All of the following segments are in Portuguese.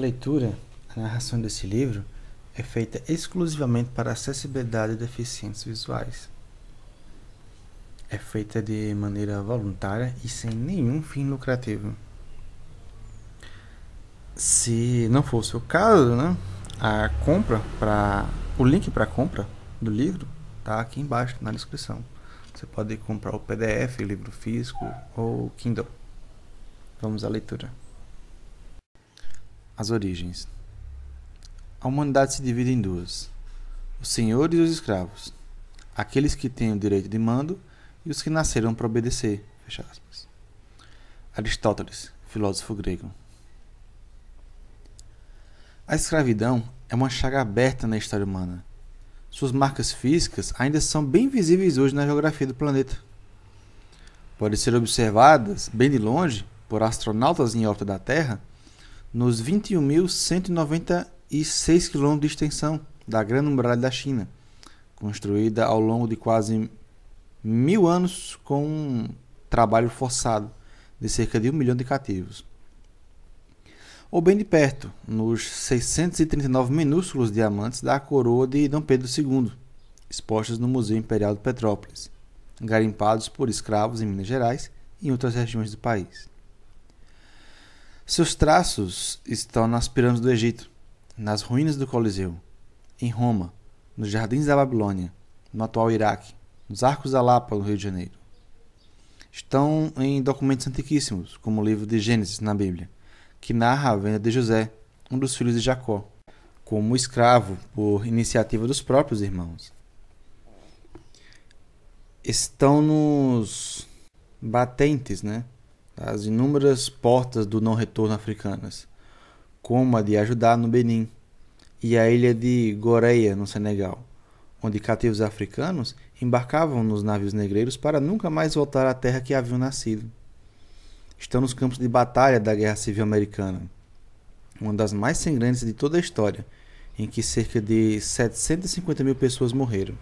leitura, a narração desse livro é feita exclusivamente para acessibilidade de deficientes visuais. É feita de maneira voluntária e sem nenhum fim lucrativo. Se não fosse o caso, né, a compra para o link para compra do livro tá aqui embaixo na descrição. Você pode comprar o PDF, livro físico ou Kindle. Vamos à leitura. As origens. A humanidade se divide em duas: os senhores e os escravos, aqueles que têm o direito de mando e os que nasceram para obedecer. Aristóteles, filósofo grego. A escravidão é uma chaga aberta na história humana. Suas marcas físicas ainda são bem visíveis hoje na geografia do planeta. Podem ser observadas, bem de longe, por astronautas em órbita da Terra, nos 21.196 km de extensão da Grande Muralha da China, construída ao longo de quase mil anos com um trabalho forçado de cerca de um milhão de cativos. Ou bem de perto, nos 639 minúsculos diamantes da coroa de Dom Pedro II, expostos no Museu Imperial de Petrópolis, garimpados por escravos em Minas Gerais e em outras regiões do país. Seus traços estão nas pirâmides do Egito, nas ruínas do Coliseu, em Roma, nos jardins da Babilônia, no atual Iraque, nos Arcos da Lapa, no Rio de Janeiro. Estão em documentos antiquíssimos, como o livro de Gênesis na Bíblia, que narra a venda de José, um dos filhos de Jacó, como escravo por iniciativa dos próprios irmãos. Estão nos batentes, né? as inúmeras portas do não retorno africanas, como a de ajudar no Benin e a ilha de Goreia no Senegal, onde cativos africanos embarcavam nos navios negreiros para nunca mais voltar à terra que haviam nascido. Estão nos campos de batalha da Guerra Civil Americana, uma das mais sangrentas de toda a história, em que cerca de 750 mil pessoas morreram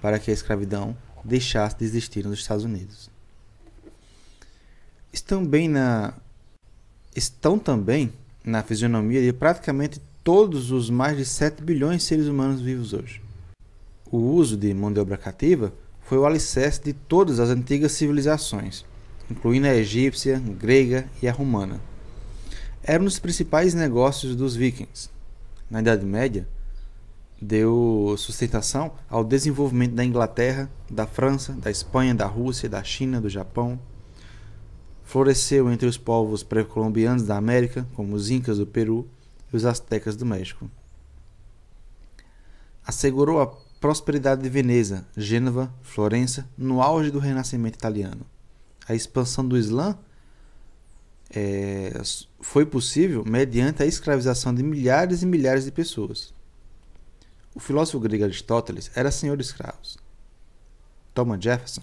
para que a escravidão deixasse de existir nos Estados Unidos estão bem na estão também na fisionomia de praticamente todos os mais de 7 bilhões de seres humanos vivos hoje. O uso de mão de obra cativa foi o alicerce de todas as antigas civilizações, incluindo a egípcia, grega e a romana. Era um dos principais negócios dos vikings. Na Idade Média, deu sustentação ao desenvolvimento da Inglaterra, da França, da Espanha, da Rússia, da China, do Japão, Floresceu entre os povos pré-colombianos da América, como os Incas do Peru e os Aztecas do México. Assegurou a prosperidade de Veneza, Gênova, Florença, no auge do Renascimento italiano. A expansão do Islã é, foi possível mediante a escravização de milhares e milhares de pessoas. O filósofo grego Aristóteles era senhor de escravos. Thomas Jefferson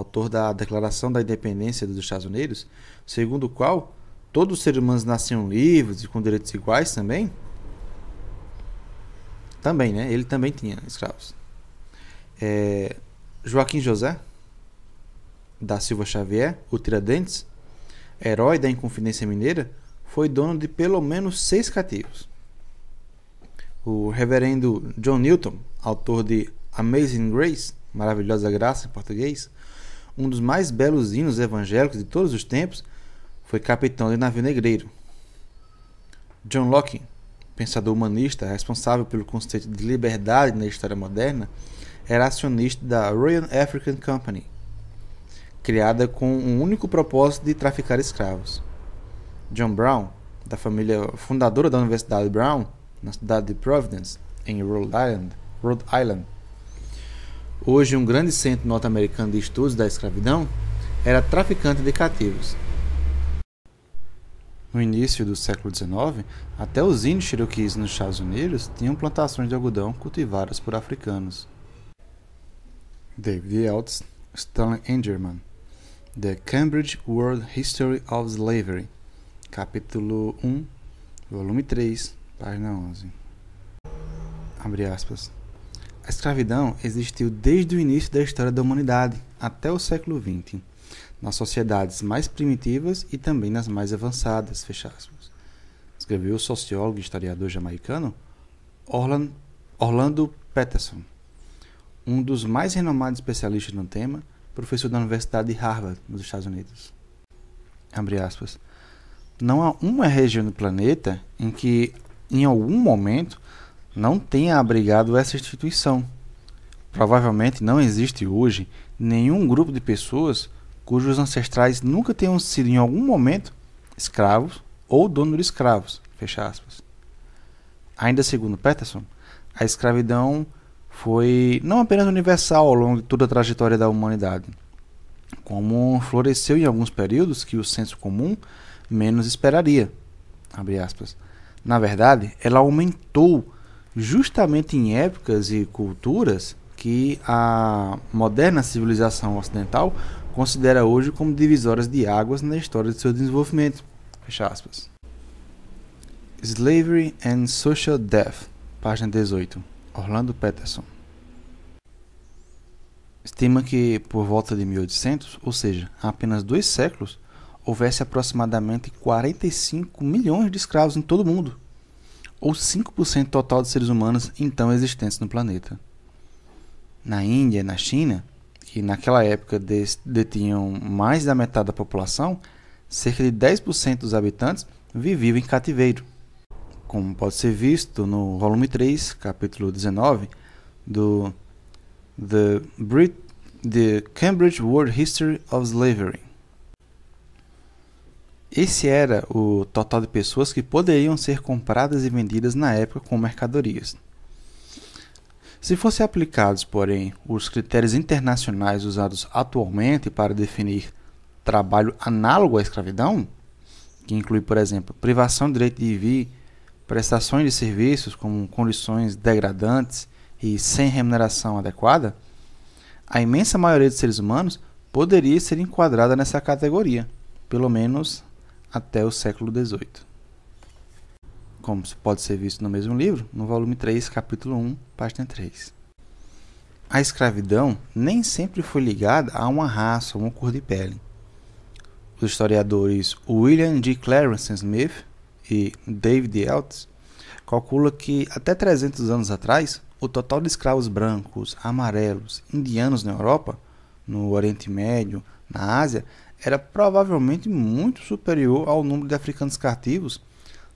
autor da Declaração da Independência dos Estados Unidos, segundo o qual todos os seres humanos nasciam livres e com direitos iguais também? Também, né? Ele também tinha escravos. É, Joaquim José da Silva Xavier, o Tiradentes, herói da Inconfidência Mineira, foi dono de pelo menos seis cativos. O reverendo John Newton, autor de Amazing Grace, Maravilhosa Graça em português, um dos mais belos hinos evangélicos de todos os tempos, foi capitão de navio negreiro. John Locke, pensador humanista responsável pelo conceito de liberdade na história moderna, era acionista da Royal African Company, criada com um único propósito de traficar escravos. John Brown, da família fundadora da Universidade Brown, na cidade de Providence, em Rhode Island, Rhode Island hoje um grande centro norte-americano de estudos da escravidão, era traficante de cativos. No início do século XIX, até os índios Cherokees nos Estados Unidos tinham plantações de algodão cultivadas por africanos. David Eltz, Stanley Engerman, The Cambridge World History of Slavery, capítulo 1, volume 3, página 11. Abre aspas. A escravidão existiu desde o início da história da humanidade até o século XX, nas sociedades mais primitivas e também nas mais avançadas, fecha Escreveu o sociólogo e historiador jamaicano Orlando Peterson, um dos mais renomados especialistas no tema, professor da Universidade de Harvard, nos Estados Unidos. Abre aspas. Não há uma região do planeta em que, em algum momento, não tenha abrigado essa instituição. Provavelmente não existe hoje nenhum grupo de pessoas cujos ancestrais nunca tenham sido em algum momento escravos ou dono de escravos. Fecha aspas. Ainda segundo Peterson, a escravidão foi não apenas universal ao longo de toda a trajetória da humanidade, como floresceu em alguns períodos que o senso comum menos esperaria. aspas. Na verdade, ela aumentou justamente em épocas e culturas que a moderna civilização ocidental considera hoje como divisórias de águas na história de seu desenvolvimento. Fecha aspas. Slavery and Social Death, página 18, Orlando Peterson. Estima que, por volta de 1800, ou seja, há apenas dois séculos, houvesse aproximadamente 45 milhões de escravos em todo o mundo ou 5% total dos seres humanos então existentes no planeta. Na Índia e na China, que naquela época detinham mais da metade da população, cerca de 10% dos habitantes viviam em cativeiro. Como pode ser visto no volume 3, capítulo 19, do The, Brit The Cambridge World History of Slavery. Esse era o total de pessoas que poderiam ser compradas e vendidas na época como mercadorias. Se fossem aplicados, porém, os critérios internacionais usados atualmente para definir trabalho análogo à escravidão, que inclui, por exemplo, privação do direito de vir, prestações de serviços como condições degradantes e sem remuneração adequada, a imensa maioria dos seres humanos poderia ser enquadrada nessa categoria, pelo menos até o século XVIII. Como pode ser visto no mesmo livro, no volume 3, capítulo 1, página 3. A escravidão nem sempre foi ligada a uma raça ou uma cor de pele. Os historiadores William G. Clarence Smith e David Eltz calculam que até 300 anos atrás, o total de escravos brancos, amarelos, indianos na Europa, no Oriente Médio, na Ásia, era provavelmente muito superior ao número de africanos cativos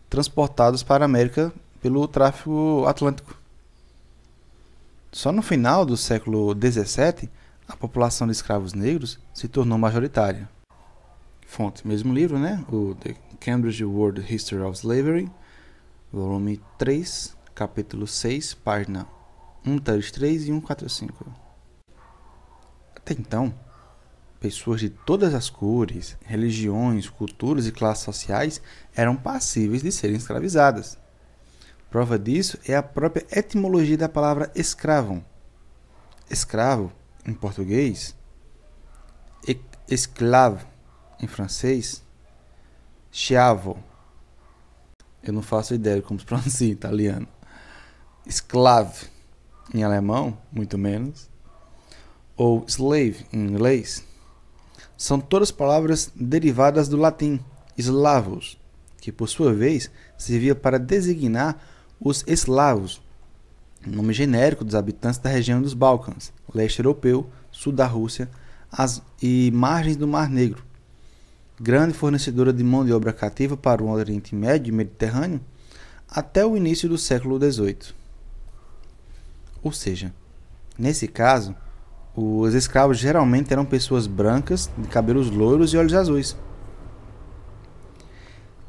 transportados para a América pelo tráfico atlântico. Só no final do século XVII, a população de escravos negros se tornou majoritária. Fonte, mesmo livro, né? O The Cambridge World History of Slavery, volume 3, capítulo 6, página 133 e 145. Até então, pessoas de todas as cores, religiões, culturas e classes sociais eram passíveis de serem escravizadas. Prova disso é a própria etimologia da palavra escravo. Escravo, em português, esclavo, em francês, chiavo. Eu não faço ideia de como se pronuncia em italiano. Esclave, em alemão, muito menos. Ou slave, em inglês são todas palavras derivadas do latim eslavos, que por sua vez servia para designar os eslavos, nome genérico dos habitantes da região dos Balcãs, leste europeu, sul da Rússia as, e margens do Mar Negro. Grande fornecedora de mão de obra cativa para o Oriente Médio e Mediterrâneo até o início do século XVIII. Ou seja, nesse caso, os escravos geralmente eram pessoas brancas, de cabelos louros e olhos azuis.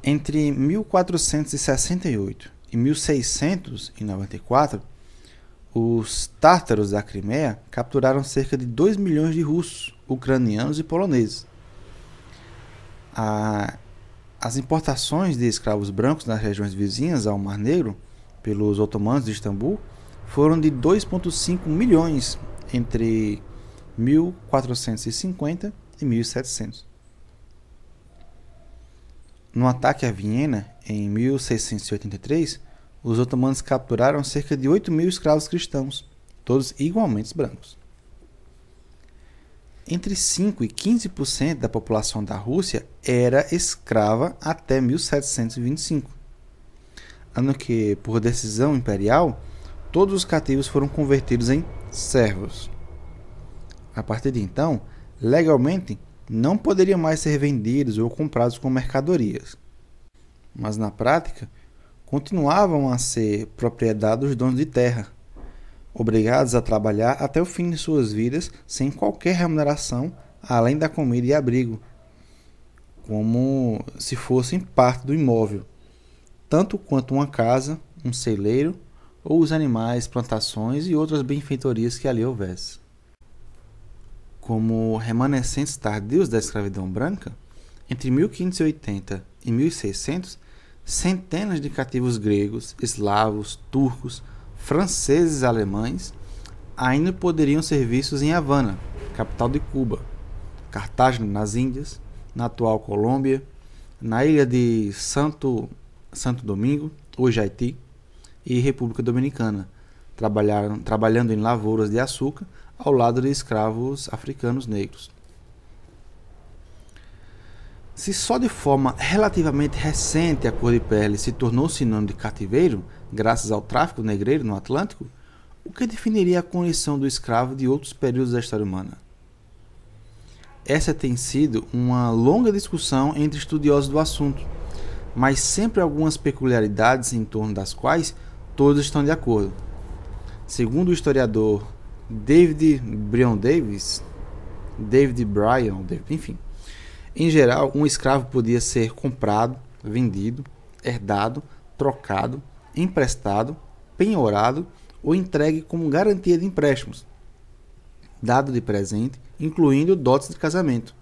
Entre 1468 e 1694, os tártaros da Crimeia capturaram cerca de 2 milhões de russos, ucranianos e poloneses. A, as importações de escravos brancos nas regiões vizinhas ao Mar Negro, pelos otomanos de Istambul, foram de 2,5 milhões entre 1450 e 1700. No ataque a Viena, em 1683, os otomanos capturaram cerca de 8 mil escravos cristãos, todos igualmente brancos. Entre 5 e 15% da população da Rússia era escrava até 1725, ano que, por decisão imperial, todos os cativos foram convertidos em servos. A partir de então, legalmente, não poderiam mais ser vendidos ou comprados como mercadorias. Mas na prática, continuavam a ser propriedade dos donos de terra, obrigados a trabalhar até o fim de suas vidas sem qualquer remuneração além da comida e abrigo, como se fossem parte do imóvel, tanto quanto uma casa, um celeiro ou os animais, plantações e outras benfeitorias que ali houvesse. Como remanescentes tardios da escravidão branca, entre 1580 e 1600, centenas de cativos gregos, eslavos, turcos, franceses e alemães ainda poderiam ser vistos em Havana, capital de Cuba, Cartagena nas Índias, na atual Colômbia, na ilha de Santo, Santo Domingo, hoje Haiti, e República Dominicana, trabalharam, trabalhando em lavouras de açúcar ao lado de escravos africanos negros. Se só de forma relativamente recente a cor de pele se tornou sinônimo de cativeiro, graças ao tráfico negreiro no Atlântico, o que definiria a condição do escravo de outros períodos da história humana? Essa tem sido uma longa discussão entre estudiosos do assunto, mas sempre algumas peculiaridades em torno das quais todos estão de acordo. Segundo o historiador David Brion Davis, David Bryan, enfim, em geral, um escravo podia ser comprado, vendido, herdado, trocado, emprestado, penhorado ou entregue como garantia de empréstimos, dado de presente, incluindo dotes de casamento,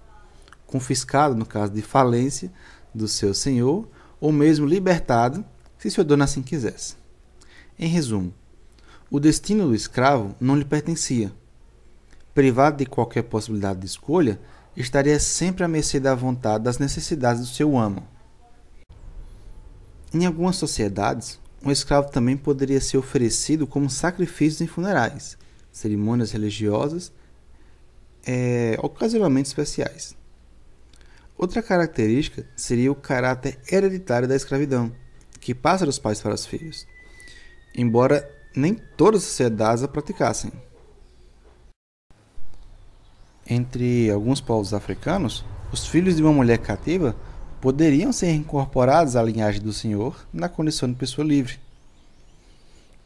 confiscado no caso de falência do seu senhor ou mesmo libertado, se seu dono assim quisesse. Em resumo, o destino do escravo não lhe pertencia. Privado de qualquer possibilidade de escolha, estaria sempre à mercê da vontade das necessidades do seu amo. Em algumas sociedades, um escravo também poderia ser oferecido como sacrifícios em funerais, cerimônias religiosas, é, ocasionalmente especiais. Outra característica seria o caráter hereditário da escravidão, que passa dos pais para os filhos embora nem todas as sociedades a praticassem. Entre alguns povos africanos, os filhos de uma mulher cativa poderiam ser incorporados à linhagem do Senhor na condição de pessoa livre.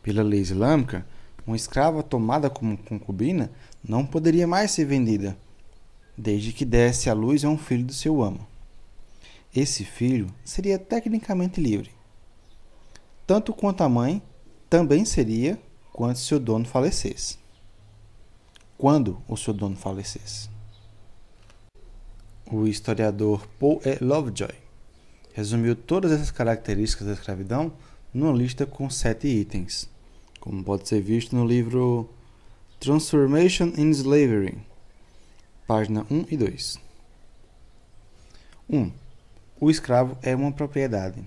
Pela lei islâmica, uma escrava tomada como concubina não poderia mais ser vendida, desde que desse à luz a um filho do seu amo. Esse filho seria tecnicamente livre, tanto quanto a mãe também seria quando seu dono falecesse. Quando o seu dono falecesse. O historiador Paul E. Lovejoy resumiu todas essas características da escravidão numa lista com sete itens, como pode ser visto no livro Transformation in Slavery, página 1 e 2. 1. O escravo é uma propriedade.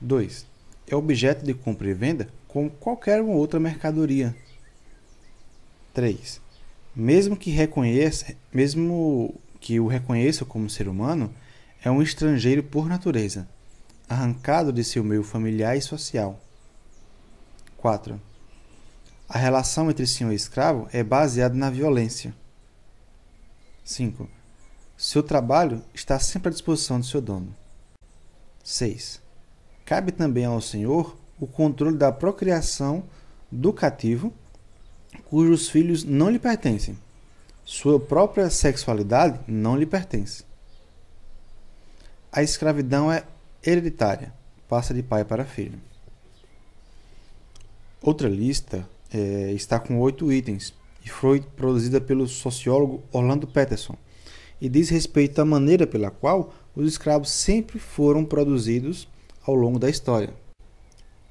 2 é objeto de compra e venda como qualquer outra mercadoria. 3. Mesmo que reconheça, mesmo que o reconheça como ser humano, é um estrangeiro por natureza, arrancado de seu meio familiar e social. 4. A relação entre senhor e escravo é baseada na violência. 5. Seu trabalho está sempre à disposição do seu dono. 6. Cabe também ao Senhor o controle da procriação do cativo, cujos filhos não lhe pertencem. Sua própria sexualidade não lhe pertence. A escravidão é hereditária, passa de pai para filho. Outra lista é, está com oito itens e foi produzida pelo sociólogo Orlando Peterson e diz respeito à maneira pela qual os escravos sempre foram produzidos ao longo da história,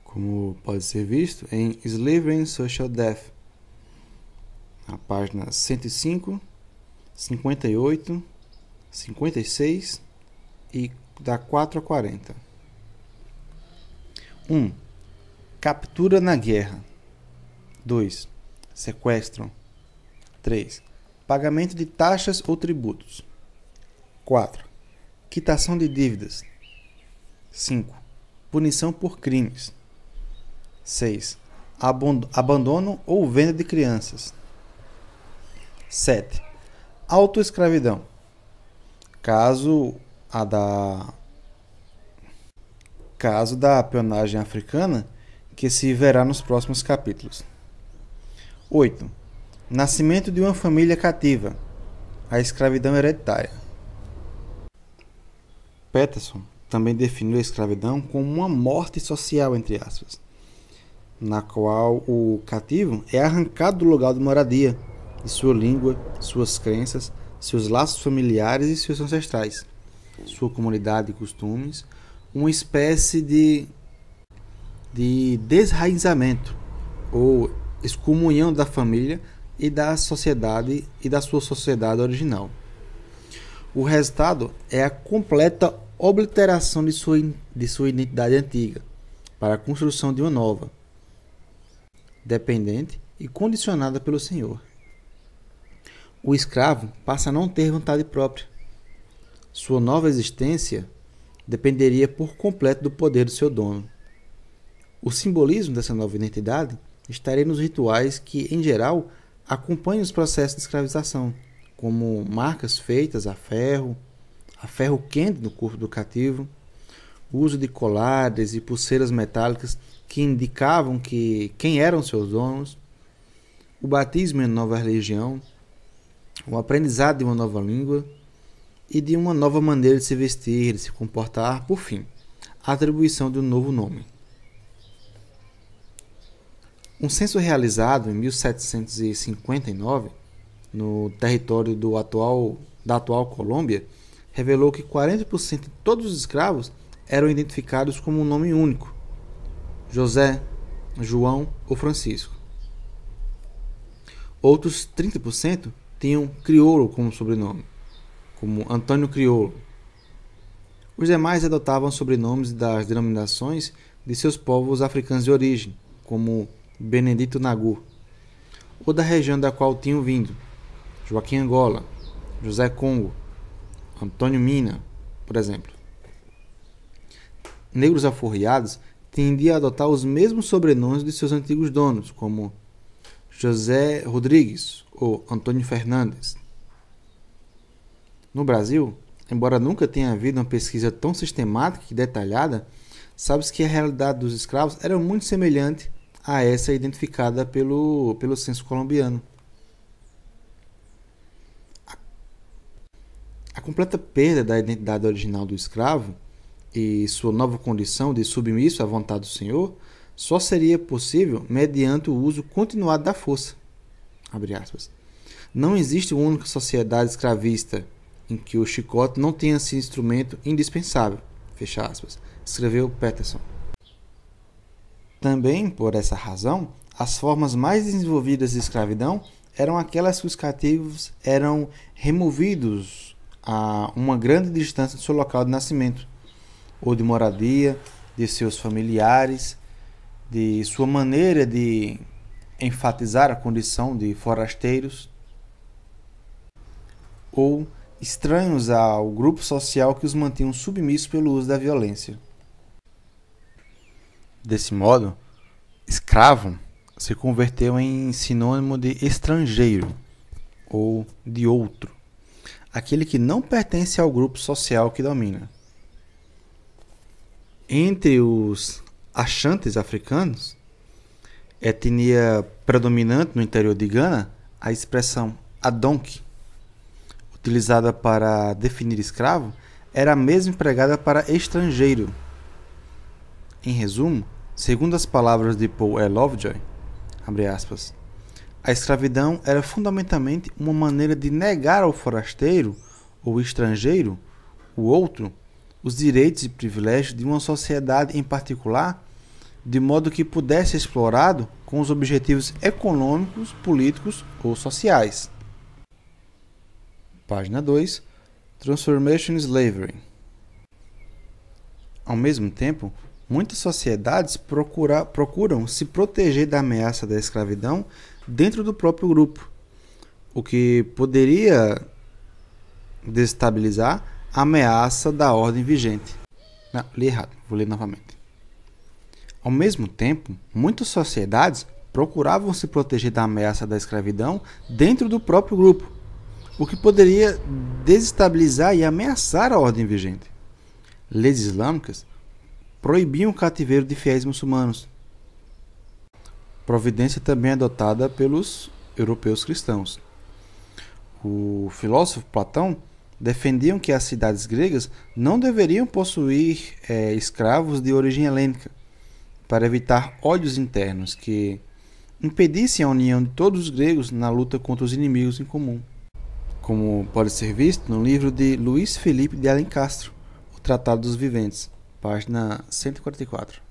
como pode ser visto em Slavery and Social Death, na página 105, 58, 56 e da 4 a 40. 1. captura na guerra. 2. Sequestro. 3. Pagamento de taxas ou tributos. 4. Quitação de dívidas. 5 punição por crimes. 6. Abandono ou venda de crianças. 7. Autoescravidão. Caso a da caso da peonagem africana, que se verá nos próximos capítulos. 8. Nascimento de uma família cativa. A escravidão hereditária. Peterson também definiu a escravidão como uma morte social, entre aspas, na qual o cativo é arrancado do lugar de moradia, de sua língua, suas crenças, seus laços familiares e seus ancestrais, sua comunidade e costumes, uma espécie de, de desraizamento ou excomunhão da família e da sociedade e da sua sociedade original. O resultado é a completa obliteração de sua, de sua identidade antiga para a construção de uma nova, dependente e condicionada pelo Senhor. O escravo passa a não ter vontade própria. Sua nova existência dependeria por completo do poder do seu dono. O simbolismo dessa nova identidade estaria nos rituais que, em geral, acompanham os processos de escravização, como marcas feitas a ferro, a ferro quente no corpo do cativo, o uso de colares e pulseiras metálicas que indicavam que quem eram seus donos, o batismo em nova religião, o aprendizado de uma nova língua e de uma nova maneira de se vestir, de se comportar, por fim, a atribuição de um novo nome. Um censo realizado em 1759 no território do atual, da atual Colômbia revelou que 40% de todos os escravos eram identificados como um nome único: José, João ou Francisco. Outros 30% tinham Crioulo como sobrenome, como Antônio Crioulo. Os demais adotavam sobrenomes das denominações de seus povos africanos de origem, como Benedito Nagu, ou da região da qual tinham vindo, Joaquim Angola, José Congo, Antônio Mina, por exemplo. Negros alforriados tendiam a adotar os mesmos sobrenomes de seus antigos donos, como José Rodrigues ou Antônio Fernandes. No Brasil, embora nunca tenha havido uma pesquisa tão sistemática e detalhada, sabe-se que a realidade dos escravos era muito semelhante a essa identificada pelo, pelo censo colombiano. A completa perda da identidade original do escravo e sua nova condição de submisso à vontade do Senhor só seria possível mediante o uso continuado da força. Não existe uma única sociedade escravista em que o chicote não tenha sido instrumento indispensável. Fecha aspas. Escreveu Peterson. Também por essa razão, as formas mais desenvolvidas de escravidão eram aquelas que os cativos eram removidos a uma grande distância do seu local de nascimento, ou de moradia, de seus familiares, de sua maneira de enfatizar a condição de forasteiros, ou estranhos ao grupo social que os mantinham submissos pelo uso da violência. Desse modo, escravo se converteu em sinônimo de estrangeiro ou de outro aquele que não pertence ao grupo social que domina. Entre os achantes africanos, etnia predominante no interior de Gana, a expressão adonk, utilizada para definir escravo, era a mesma empregada para estrangeiro. Em resumo, segundo as palavras de Paul L. Lovejoy, abre aspas, a escravidão era fundamentalmente uma maneira de negar ao forasteiro ou estrangeiro, o outro, os direitos e privilégios de uma sociedade em particular, de modo que pudesse ser explorado com os objetivos econômicos, políticos ou sociais. Página 2 Transformation Slavery Ao mesmo tempo, muitas sociedades procura, procuram se proteger da ameaça da escravidão dentro do próprio grupo, o que poderia destabilizar a ameaça da ordem vigente. Não, li errado, vou ler novamente. Ao mesmo tempo, muitas sociedades procuravam se proteger da ameaça da escravidão dentro do próprio grupo, o que poderia desestabilizar e ameaçar a ordem vigente. Leis islâmicas proibiam o cativeiro de fiéis muçulmanos, providência também adotada pelos europeus cristãos. O filósofo Platão defendiam que as cidades gregas não deveriam possuir é, escravos de origem helênica, para evitar ódios internos que impedissem a união de todos os gregos na luta contra os inimigos em comum. Como pode ser visto no livro de Luiz Felipe de Alencastro, O Tratado dos Viventes, página 144.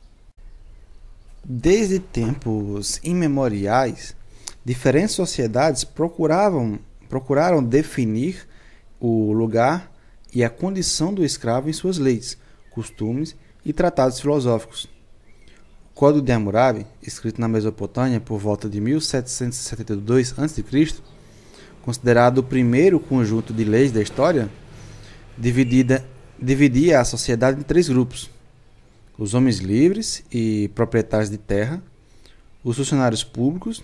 Desde tempos imemoriais, diferentes sociedades procuravam, procuraram definir o lugar e a condição do escravo em suas leis, costumes e tratados filosóficos. O Código de Hammurabi, escrito na Mesopotâmia por volta de 1772 a.C., considerado o primeiro conjunto de leis da história, dividida, dividia a sociedade em três grupos os homens livres e proprietários de terra, os funcionários públicos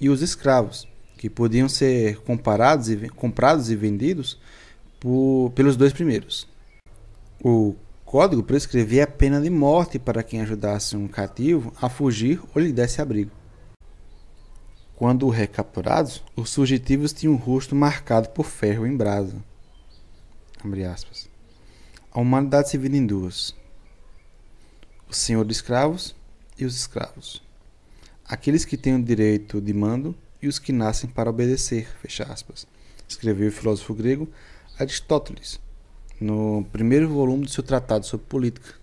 e os escravos, que podiam ser comparados e, comprados e vendidos por, pelos dois primeiros. O código prescrevia a pena de morte para quem ajudasse um cativo a fugir ou lhe desse abrigo. Quando recapturados, os fugitivos tinham o rosto marcado por ferro em brasa. A humanidade se divide em duas: o senhor de escravos e os escravos, aqueles que têm o direito de mando e os que nascem para obedecer, fecha aspas, escreveu o filósofo grego Aristóteles no primeiro volume do seu tratado sobre política.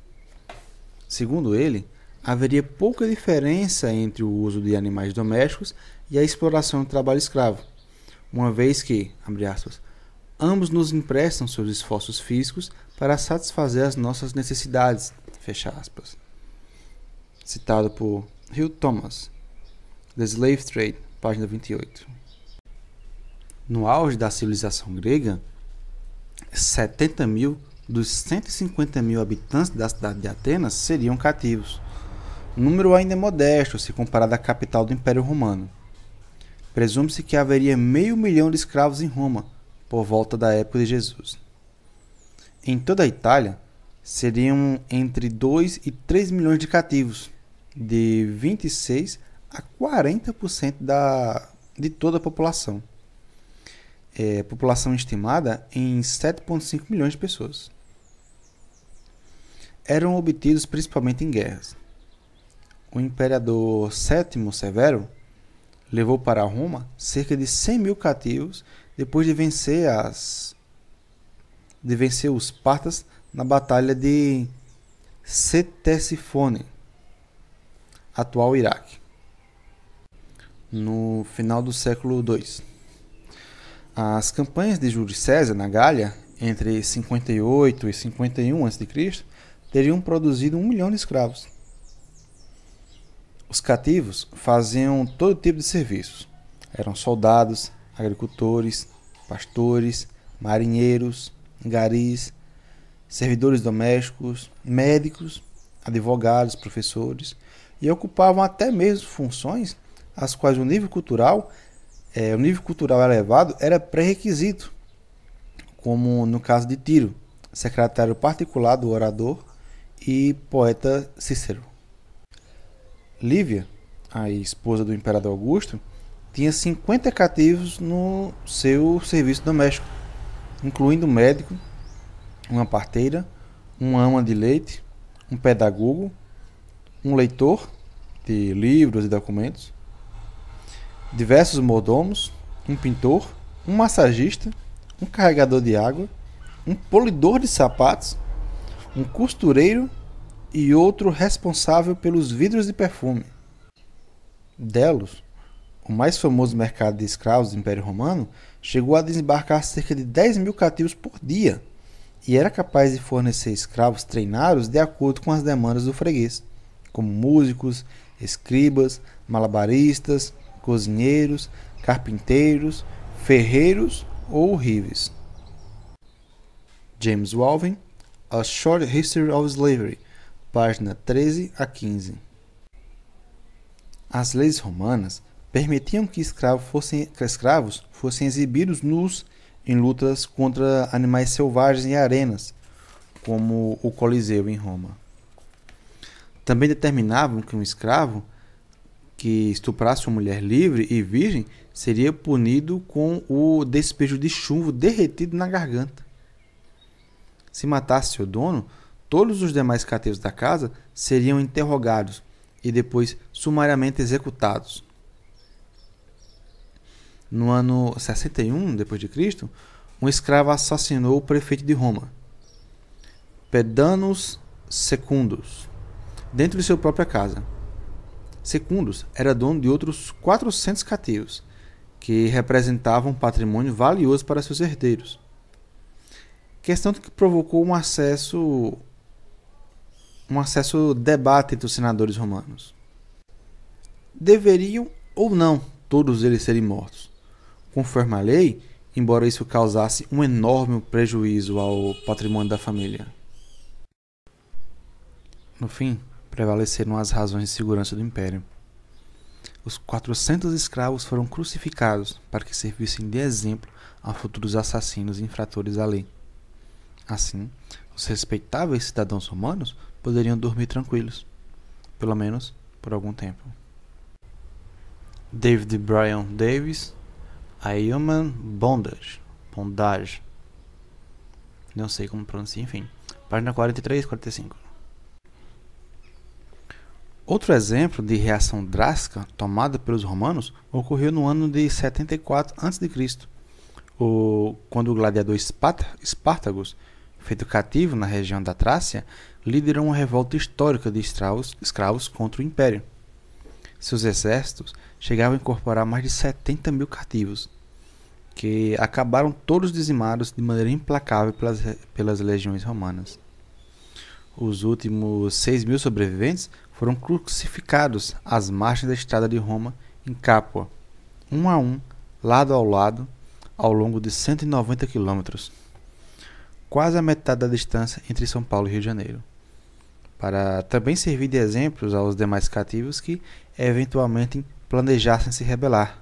Segundo ele, haveria pouca diferença entre o uso de animais domésticos e a exploração do trabalho escravo, uma vez que, abre aspas, ambos nos emprestam seus esforços físicos para satisfazer as nossas necessidades fecha aspas. Citado por Hugh Thomas, The Slave Trade, página 28. No auge da civilização grega, 70 mil dos 150 mil habitantes da cidade de Atenas seriam cativos, número ainda modesto se comparado à capital do Império Romano. Presume-se que haveria meio milhão de escravos em Roma por volta da época de Jesus. Em toda a Itália, seriam entre 2 e 3 milhões de cativos, de 26 a 40% da, de toda a população. É, população estimada em 7,5 milhões de pessoas. Eram obtidos principalmente em guerras. O imperador Sétimo Severo levou para Roma cerca de 100 mil cativos depois de vencer as de vencer os partas na Batalha de Ctesifone, atual Iraque, no final do século II. As campanhas de Júlio César na Gália, entre 58 e 51 a.C., teriam produzido um milhão de escravos. Os cativos faziam todo tipo de serviços. Eram soldados, agricultores, pastores, marinheiros, garis, servidores domésticos, médicos, advogados, professores, e ocupavam até mesmo funções as quais o nível cultural, é, o nível cultural elevado era pré-requisito, como no caso de Tiro, secretário particular do orador e poeta Cícero. Lívia, a esposa do imperador Augusto, tinha 50 cativos no seu serviço doméstico, incluindo médico uma parteira, uma ama de leite, um pedagogo, um leitor de livros e documentos, diversos mordomos, um pintor, um massagista, um carregador de água, um polidor de sapatos, um costureiro e outro responsável pelos vidros de perfume. Delos, o mais famoso mercado de escravos do Império Romano, chegou a desembarcar cerca de 10 mil cativos por dia e era capaz de fornecer escravos treinados de acordo com as demandas do freguês, como músicos, escribas, malabaristas, cozinheiros, carpinteiros, ferreiros ou rives. James Walvin, A Short History of Slavery, página 13 a 15. As leis romanas permitiam que escravos fossem, que escravos fossem exibidos nus em lutas contra animais selvagens em arenas, como o Coliseu em Roma. Também determinavam que um escravo que estuprasse uma mulher livre e virgem seria punido com o despejo de chumbo derretido na garganta. Se matasse seu dono, todos os demais cateiros da casa seriam interrogados e depois sumariamente executados no ano 61 depois de Cristo, um escravo assassinou o prefeito de Roma, Pedanus Secundus, dentro de sua própria casa. Secundus era dono de outros 400 cativos, que representavam um patrimônio valioso para seus herdeiros. Questão que provocou um acesso um acesso debate entre os senadores romanos. Deveriam ou não todos eles serem mortos? conforme a lei, embora isso causasse um enorme prejuízo ao patrimônio da família. No fim, prevaleceram as razões de segurança do império. Os 400 escravos foram crucificados para que servissem de exemplo a futuros assassinos e infratores à lei. Assim, os respeitáveis cidadãos romanos poderiam dormir tranquilos, pelo menos por algum tempo. David Bryan Davis a Human Bondage. Bondage. Não sei como pronuncia, enfim. Página 43 45. Outro exemplo de reação drástica tomada pelos romanos ocorreu no ano de 74 a.C., quando o gladiador Espartagos, feito cativo na região da Trácia, liderou uma revolta histórica de escravos, escravos contra o Império seus exércitos chegavam a incorporar mais de 70 mil cativos, que acabaram todos dizimados de maneira implacável pelas, pelas legiões romanas. Os últimos 6 mil sobreviventes foram crucificados às margens da estrada de Roma, em Capua, um a um, lado ao lado, ao longo de 190 quilômetros, quase a metade da distância entre São Paulo e Rio de Janeiro para também servir de exemplos aos demais cativos que eventualmente planejassem se rebelar.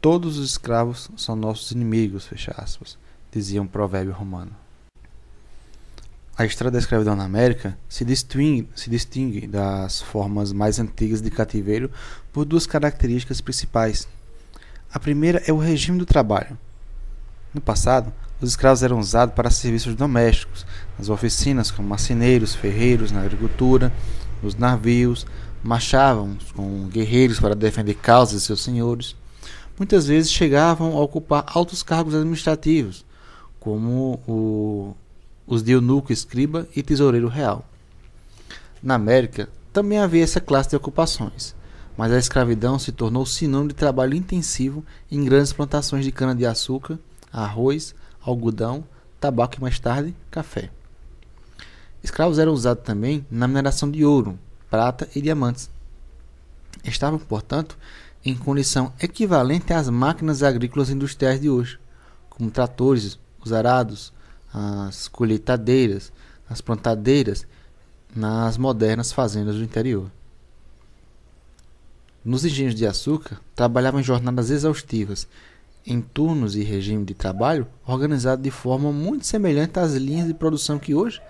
Todos os escravos são nossos inimigos, Fecha aspas. dizia um provérbio romano. A história da escravidão na América se distingue, se distingue das formas mais antigas de cativeiro por duas características principais. A primeira é o regime do trabalho. No passado, os escravos eram usados para serviços domésticos, nas oficinas como marceneiros, ferreiros, na agricultura, nos navios, marchavam com guerreiros para defender causas de seus senhores. Muitas vezes chegavam a ocupar altos cargos administrativos, como o, os de eunuco, escriba e tesoureiro real. Na América também havia essa classe de ocupações, mas a escravidão se tornou sinônimo de trabalho intensivo em grandes plantações de cana-de-açúcar, arroz, algodão, tabaco e mais tarde café. Escravos eram usados também na mineração de ouro, prata e diamantes. Estavam, portanto, em condição equivalente às máquinas agrícolas industriais de hoje, como tratores, os arados, as colheitadeiras, as plantadeiras, nas modernas fazendas do interior. Nos engenhos de açúcar, trabalhavam em jornadas exaustivas em turnos e regime de trabalho organizado de forma muito semelhante às linhas de produção que hoje,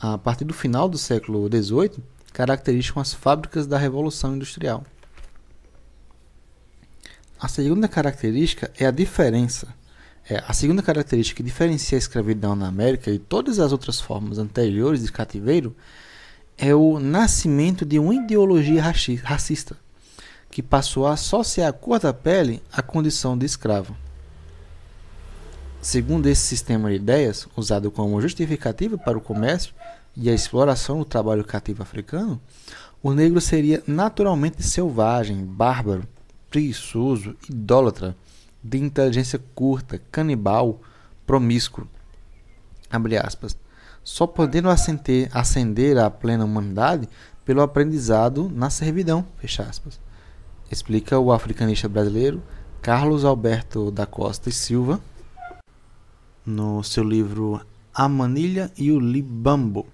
a partir do final do século XVIII, caracterizam as fábricas da Revolução Industrial. A segunda característica é a diferença. É, a segunda característica que diferencia a escravidão na América de todas as outras formas anteriores de cativeiro é o nascimento de uma ideologia racista que passou a associar a cor da pele à condição de escravo. Segundo esse sistema de ideias, usado como justificativa para o comércio e a exploração do trabalho cativo africano, o negro seria naturalmente selvagem, bárbaro, preguiçoso, idólatra, de inteligência curta, canibal, promíscuo. Só podendo ascender, ascender à plena humanidade pelo aprendizado na servidão. Fecha aspas explica o africanista brasileiro Carlos Alberto da Costa e Silva no seu livro A Manilha e o Libambo,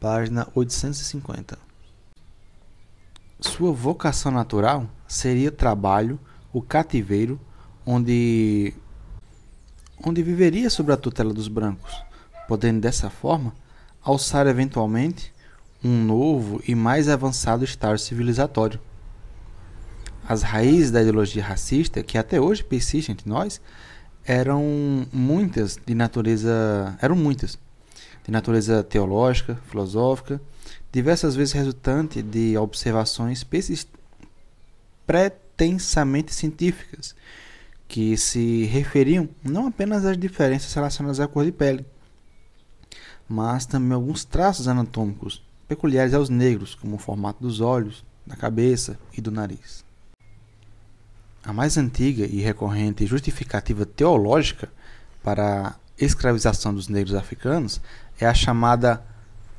página 850. Sua vocação natural seria trabalho, o cativeiro, onde onde viveria sob a tutela dos brancos, podendo dessa forma alçar eventualmente um novo e mais avançado estágio civilizatório as raízes da ideologia racista, que até hoje persiste entre nós, eram muitas de natureza. eram muitas. De natureza teológica, filosófica, diversas vezes resultante de observações pretensamente científicas, que se referiam não apenas às diferenças relacionadas à cor de pele, mas também alguns traços anatômicos peculiares aos negros, como o formato dos olhos, da cabeça e do nariz. A mais antiga e recorrente justificativa teológica para a escravização dos negros africanos é a chamada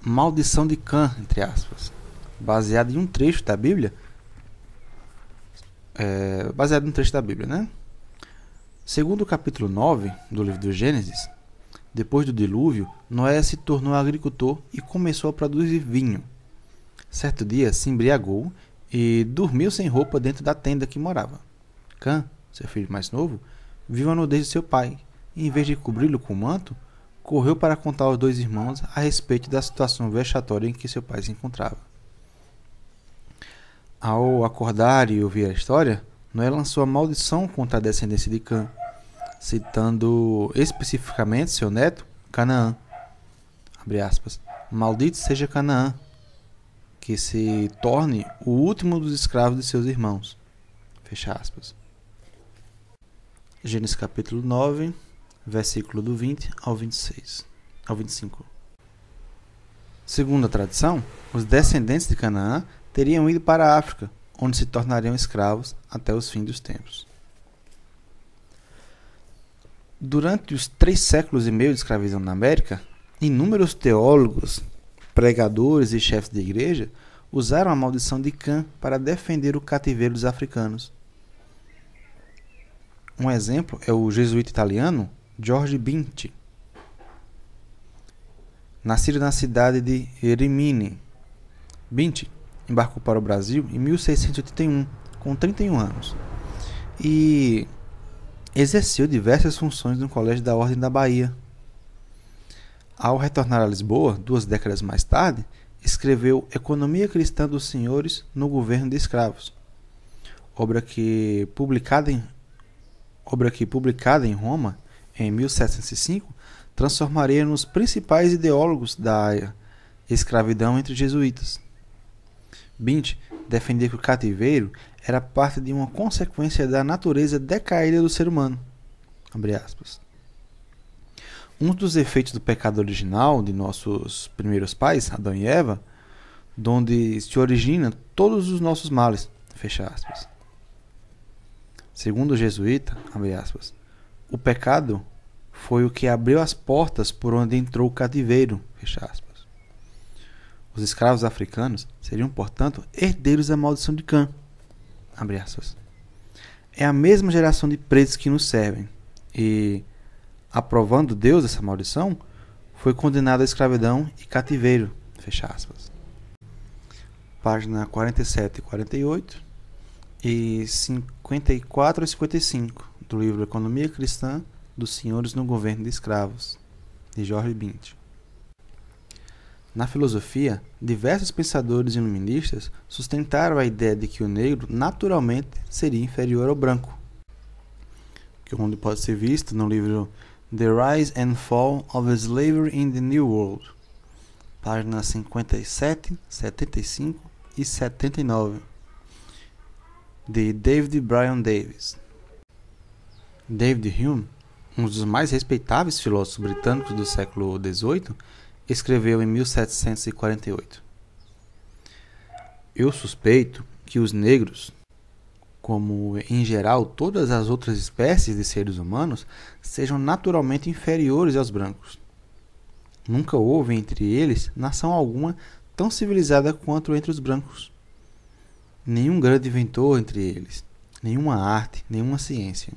maldição de Cã, entre aspas, baseada em um trecho da Bíblia, é, baseado em um trecho da Bíblia, né? Segundo o capítulo 9 do livro do Gênesis, depois do dilúvio, Noé se tornou agricultor e começou a produzir vinho. Certo dia se embriagou e dormiu sem roupa dentro da tenda que morava. Can, seu filho mais novo, viu a nudez de seu pai e, em vez de cobri-lo com o manto, correu para contar aos dois irmãos a respeito da situação vexatória em que seu pai se encontrava. Ao acordar e ouvir a história, Noé lançou a maldição contra a descendência de Cã, citando especificamente seu neto, Canaã. Aspas, Maldito seja Canaã, que se torne o último dos escravos de seus irmãos. Fecha aspas. Gênesis capítulo 9, versículo do 20 ao 26, ao 25. Segundo a tradição, os descendentes de Canaã teriam ido para a África, onde se tornariam escravos até os fins dos tempos. Durante os três séculos e meio de escravidão na América, inúmeros teólogos, pregadores e chefes de igreja usaram a maldição de Cã para defender o cativeiro dos africanos. Um exemplo é o jesuíta italiano Giorgio Binti, nascido na cidade de Rimini. Binti embarcou para o Brasil em 1681, com 31 anos, e exerceu diversas funções no Colégio da Ordem da Bahia. Ao retornar a Lisboa, duas décadas mais tarde, escreveu Economia Cristã dos Senhores no Governo de Escravos, obra que, publicada em obra que, publicada em Roma em 1705, transformaria nos principais ideólogos da escravidão entre jesuítas. Bint defendia que o cativeiro era parte de uma consequência da natureza decaída do ser humano. Um dos efeitos do pecado original de nossos primeiros pais, Adão e Eva, donde se originam todos os nossos males. Fecha aspas. Segundo o jesuíta, aspas, o pecado foi o que abriu as portas por onde entrou o cativeiro, Os escravos africanos seriam, portanto, herdeiros da maldição de Cã, É a mesma geração de presos que nos servem e, aprovando Deus essa maldição, foi condenado à escravidão e cativeiro, Página 47 e 48 e 50 54 a 55 do livro Economia Cristã dos Senhores no Governo de Escravos, de Jorge Bint. Na filosofia, diversos pensadores iluministas sustentaram a ideia de que o negro naturalmente seria inferior ao branco, que onde pode ser visto no livro The Rise and Fall of Slavery in the New World, páginas 57, 75 e 79 de David Bryan Davis. David Hume, um dos mais respeitáveis filósofos britânicos do século XVIII, escreveu em 1748: Eu suspeito que os negros, como em geral todas as outras espécies de seres humanos, sejam naturalmente inferiores aos brancos. Nunca houve entre eles nação alguma tão civilizada quanto entre os brancos nenhum grande inventor entre eles, nenhuma arte, nenhuma ciência.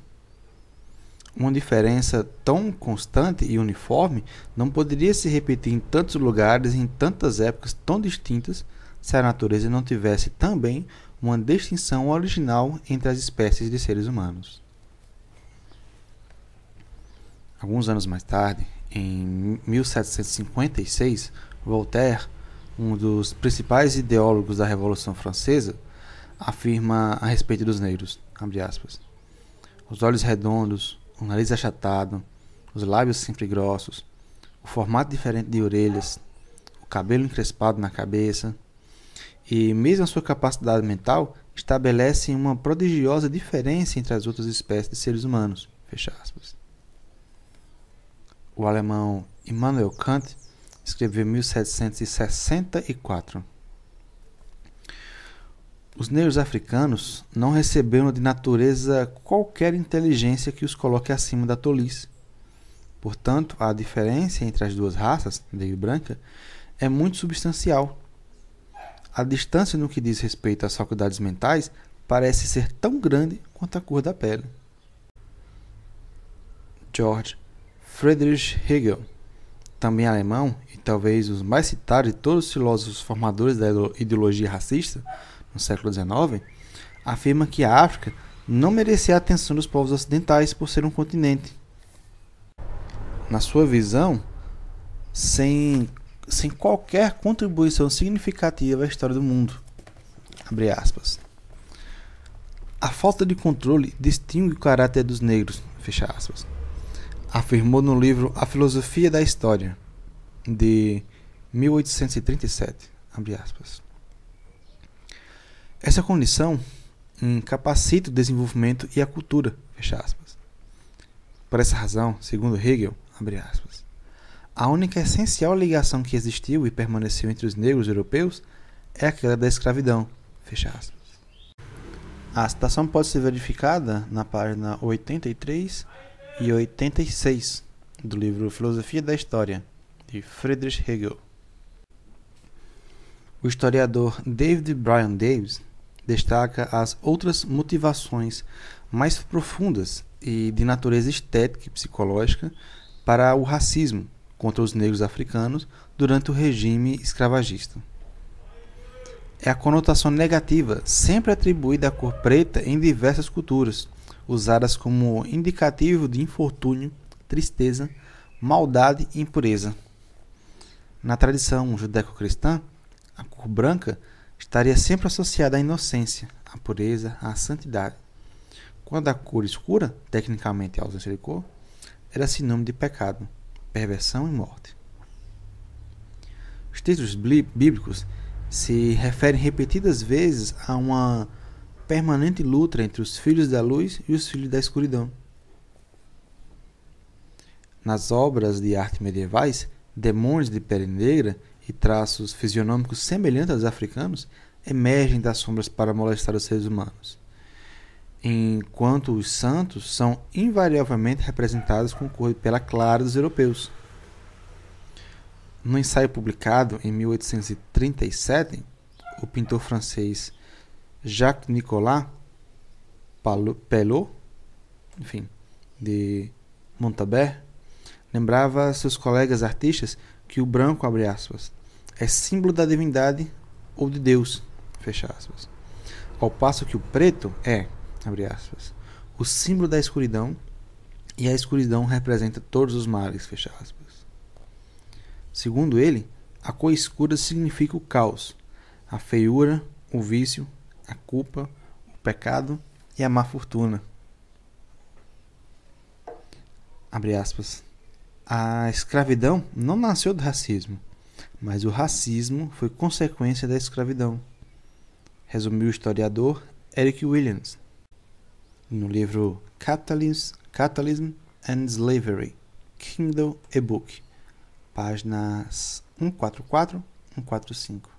Uma diferença tão constante e uniforme não poderia se repetir em tantos lugares em tantas épocas tão distintas se a natureza não tivesse também uma distinção original entre as espécies de seres humanos. Alguns anos mais tarde, em 1756, Voltaire, um dos principais ideólogos da Revolução Francesa, afirma a respeito dos negros, Os olhos redondos, o nariz achatado, os lábios sempre grossos, o formato diferente de orelhas, o cabelo encrespado na cabeça, e mesmo a sua capacidade mental estabelece uma prodigiosa diferença entre as outras espécies de seres humanos. Fecha aspas. O alemão Immanuel Kant escreveu 1764 os negros africanos não receberam de natureza qualquer inteligência que os coloque acima da tolice. Portanto, a diferença entre as duas raças, negra e branca, é muito substancial. A distância no que diz respeito às faculdades mentais parece ser tão grande quanto a cor da pele. George Friedrich Hegel, também alemão e talvez o mais citado de todos os filósofos formadores da ideologia racista, no século XIX, afirma que a África não merecia a atenção dos povos ocidentais por ser um continente. Na sua visão, sem, sem qualquer contribuição significativa à história do mundo. Abre aspas. A falta de controle distingue o caráter dos negros, fecha aspas. Afirmou no livro A Filosofia da História, de 1837, abre aspas. Essa condição incapacita o desenvolvimento e a cultura, fecha aspas. Por essa razão, segundo Hegel, abre aspas, a única essencial ligação que existiu e permaneceu entre os negros europeus é aquela da escravidão, fecha aspas. A citação pode ser verificada na página 83 e 86 do livro Filosofia da História, de Friedrich Hegel. O historiador David Bryan Davis destaca as outras motivações mais profundas e de natureza estética e psicológica para o racismo contra os negros africanos durante o regime escravagista. É a conotação negativa sempre atribuída à cor preta em diversas culturas, usadas como indicativo de infortúnio, tristeza, maldade e impureza. Na tradição judaico-cristã, a cor branca estaria sempre associada à inocência, à pureza, à santidade. Quando a cor escura, tecnicamente a ausência de cor, era sinônimo de pecado, perversão e morte. Os textos bíblicos se referem repetidas vezes a uma permanente luta entre os filhos da luz e os filhos da escuridão. Nas obras de arte medievais, demônios de pele negra e traços fisionômicos semelhantes aos africanos emergem das sombras para molestar os seres humanos, enquanto os santos são invariavelmente representados com cor pela clara dos europeus. No ensaio publicado em 1837, o pintor francês Jacques Nicolas Pelot, enfim, de Montabert, lembrava seus colegas artistas que o branco, abre aspas, é símbolo da divindade ou de Deus, fecha aspas. Ao passo que o preto é, abre aspas, o símbolo da escuridão e a escuridão representa todos os males, fecha aspas. Segundo ele, a cor escura significa o caos, a feiura, o vício, a culpa, o pecado e a má fortuna. Abre aspas. A escravidão não nasceu do racismo, mas o racismo foi consequência da escravidão, resumiu o historiador Eric Williams no livro Capitalism, Capitalism and Slavery, Kindle e-book, páginas 144 145.